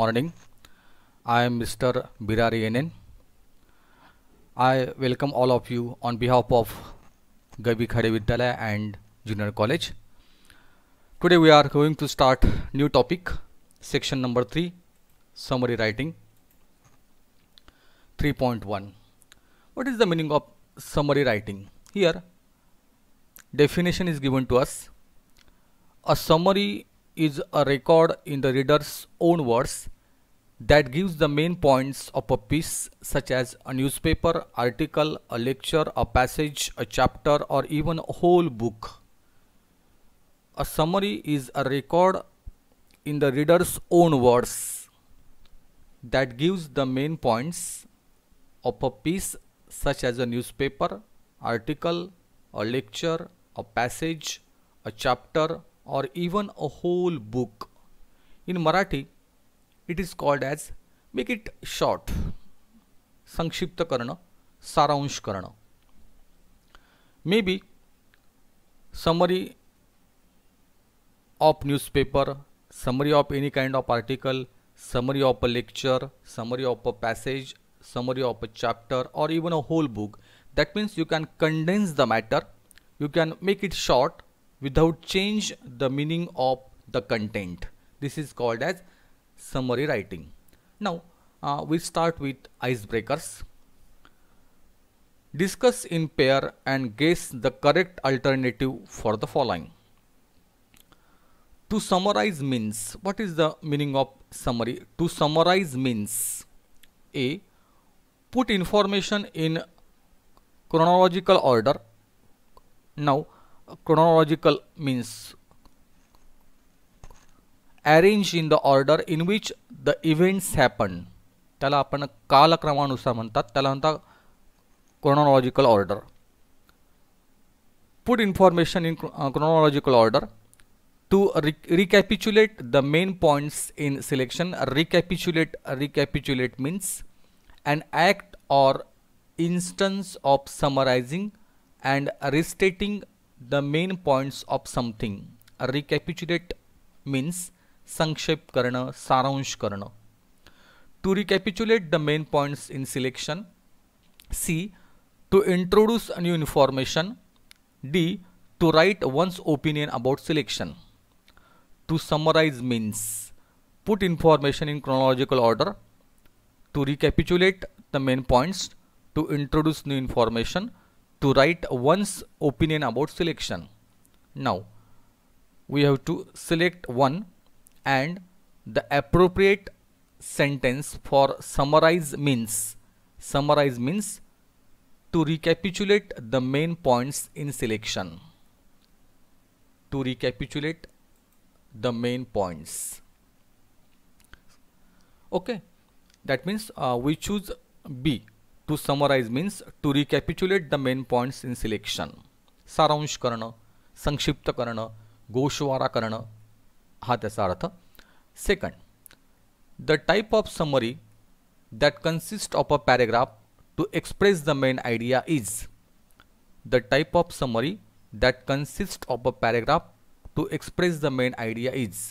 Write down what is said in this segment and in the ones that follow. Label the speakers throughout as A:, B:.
A: morning i am mr birari nn i welcome all of you on behalf of gavi khade vidyalaya and junior college today we are going to start new topic section number 3 summary writing 3.1 what is the meaning of summary writing here definition is given to us a summary is a record in the reader's own words that gives the main points of a piece such as a newspaper article a lecture a passage a chapter or even a whole book a summary is a record in the reader's own words that gives the main points of a piece such as a newspaper article a lecture a passage a chapter or even a whole book. In Marathi, it is called as make it short, Sankshipta Karana, Saransh Karana. Maybe summary of newspaper, summary of any kind of article, summary of a lecture, summary of a passage, summary of a chapter or even a whole book. That means you can condense the matter, you can make it short without change the meaning of the content. This is called as summary writing. Now uh, we start with icebreakers. Discuss in pair and guess the correct alternative for the following. To summarize means, what is the meaning of summary? To summarize means A. Put information in chronological order. Now, chronological means arrange in the order in which the events happen त्याला आपण कालक्रमानुसार म्हणतात त्याला म्हणतात chronological put information in uh, chronological order to recapitulate the main points in selection recapitulate recapitulate means an act or instance of summarizing and restating the main points of something recapitulate means संक्षेप करणं सारांश करणं to recapitulate the main points in selection c to introduce a new information d to write one's opinion about selection to summarize means put information in chronological order to recapitulate the main points to introduce new information to write one's opinion about selection. Now we have to select one and the appropriate sentence for summarize means summarize means to recapitulate the main points in selection to recapitulate the main points okay that means uh, we choose B To summarize means to recapitulate the main points in selection. सारांश करणं संक्षिप्त करणं गोशवारा करणं हा त्याचा अर्थ second the type of summary that consists of a paragraph to express the main idea is the type of summary that consists of a paragraph to express the main idea is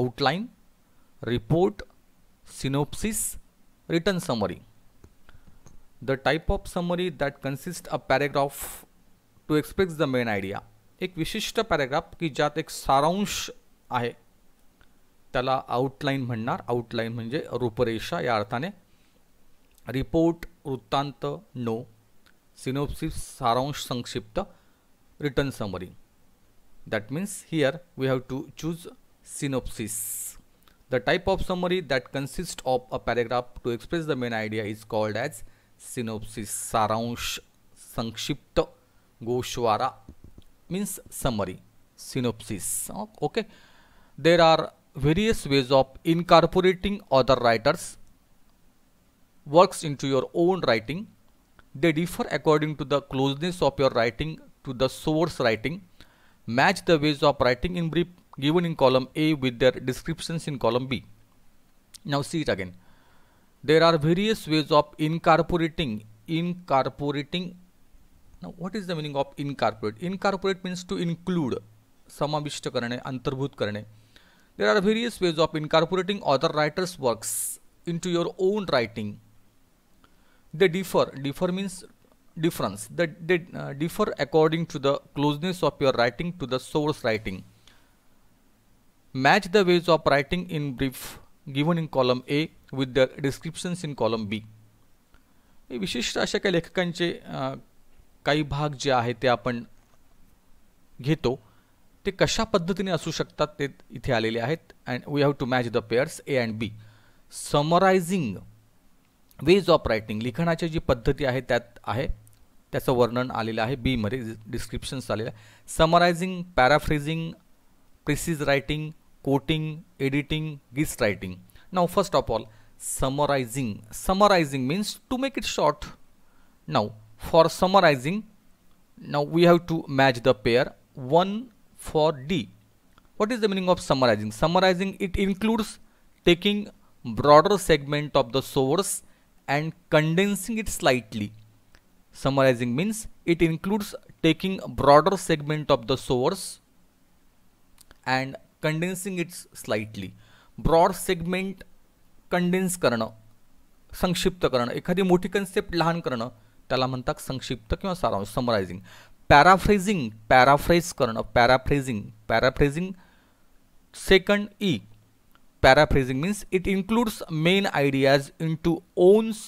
A: outline report synopsis written summary the type of summary that consist a paragraph to express the main idea एक विशिष्ट paragraph की ज्यादा एक सारांश है तला outline म्हणणार outline म्हणजे रूपरेषा या अर्थाने रिपोर्ट वृत्तांत नो सीनोप्सि सारांश संक्षिप्त written summary that means here we have to choose synopsis the type of summary that consist of a paragraph to express the main idea is called as synopsis saransh sankshipta goshwara means summary synopsis okay there are various ways of incorporating other writers works into your own writing they differ according to the closeness of your writing to the source writing match the ways of writing in brief given in column A with their descriptions in column B now see it again there are various ways of incorporating incorporating now what is the meaning of incorporate incorporate means to include samavishta karane antarbhut karane there are various ways of incorporating other writers works into your own writing they differ differ means difference they uh, differ according to the closeness of your writing to the source writing match the ways of writing in brief given in column A with the descriptions in column B विशिष्ट अशा काही लेखकांचे काही भाग जे आहे ते आपण घेतो ते कशा पद्धतीने असू शकतात ते इथे आलेले आहेत and we have to match the pairs A and B summarising ways of writing लिखाणाची जी पद्धती आहे त्यात आहे त्याचं वर्णन आलेलं आहे बीमध्ये डिस्क्रिप्शन्स आलेलं आहे summarising paraphrasing precis writing quoting, editing, gist writing. Now first of all, summarizing. Summarizing means to make it short. Now for summarizing, now we have to match the pair 1 for D. What is the meaning of summarizing? Summarizing it includes taking broader segment of the source and condensing it slightly. Summarizing means it includes taking broader segment of the source and condensing it's slightly broad segment condense करणं संक्षिप्त करणं एखादी मोठी concept लहान करणं त्याला म्हणतात संक्षिप्त किंवा सारांश समरायझिंग पॅराफ्रेझिंग पॅराफ्रेज करणं paraphrasing paraphrasing second E paraphrasing means it includes main ideas in to one's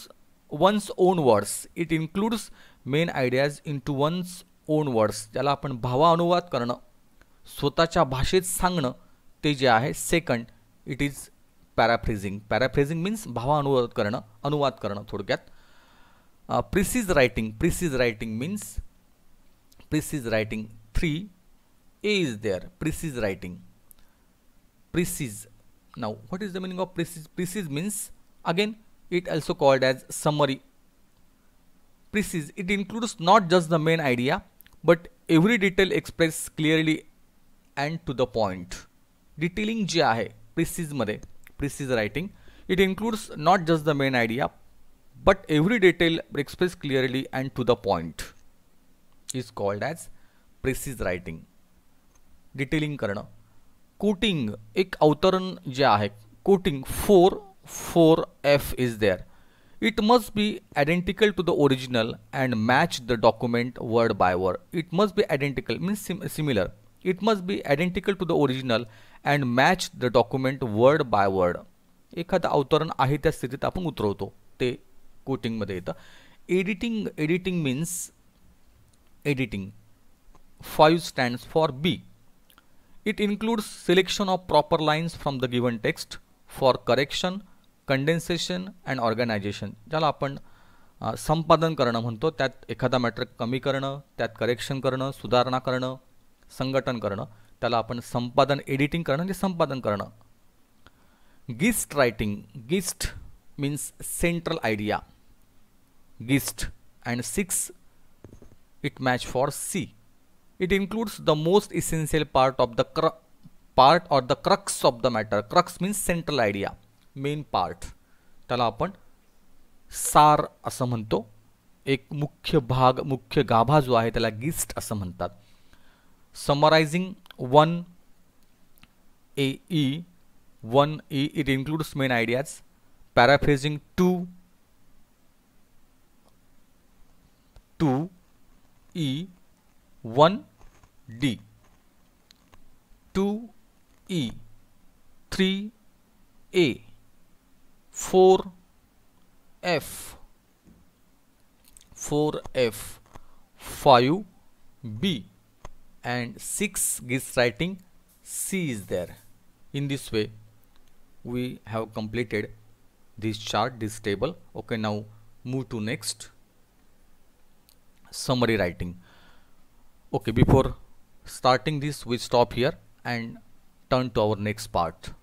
A: one's own words it includes main ideas in to one's own words ज्याला आपण भावानुवाद करणं स्वतःच्या भाषेत सांगणं ते जे आहे second it is paraphrasing paraphrasing means भावानुवाद करणं अनुवाद करणं थोडक्यात precis writing precis writing means precis writing three A is there precis writing precis नाव what is the meaning of precis precis means again it also called as summary precis it includes not just the main idea but every detail express clearly and to the point detailing जे आहे प्रिसीजमध्ये precis writing it includes not just the main idea but every detail express clearly and to the point is called as precis writing detailing करणं quoting एक अवतरण जे आहे quoting four four F is there it must be identical to the original and match the document word by word it must be identical means similar it must be identical to the original and match the document word by word एखादं अवतरण आहे त्या स्थितीत आपण उतरवतो ते कोटिंगमध्ये येतं editing editing means editing five stands for B it includes selection of proper lines from the given text for correction condensation and organisation ज्याला आपण संपादन करणं म्हणतो त्यात एखादा मॅटर कमी करणं त्यात करेक्शन करणं सुधारणा करणं संघटन करणं त्याला आपण संपादन एडिटिंग करणं म्हणजे संपादन करणं gist writing gist means central idea gist and six it match for C it includes the most essential part of the crux part or the crux of the matter crux means central idea main part त्याला आपण सार असं म्हणतो एक मुख्य भाग मुख्य गाभा जो आहे त्याला गिस्ट असं म्हणतात समरायझिंग one AE, one E it includes main ideas, paraphrasing two, two E, one D, two E, three A, four F, four F, five B and 6 gives writing C is there. In this way we have completed this chart this table. Okay now move to next summary writing. Okay before starting this we stop here and turn to our next part.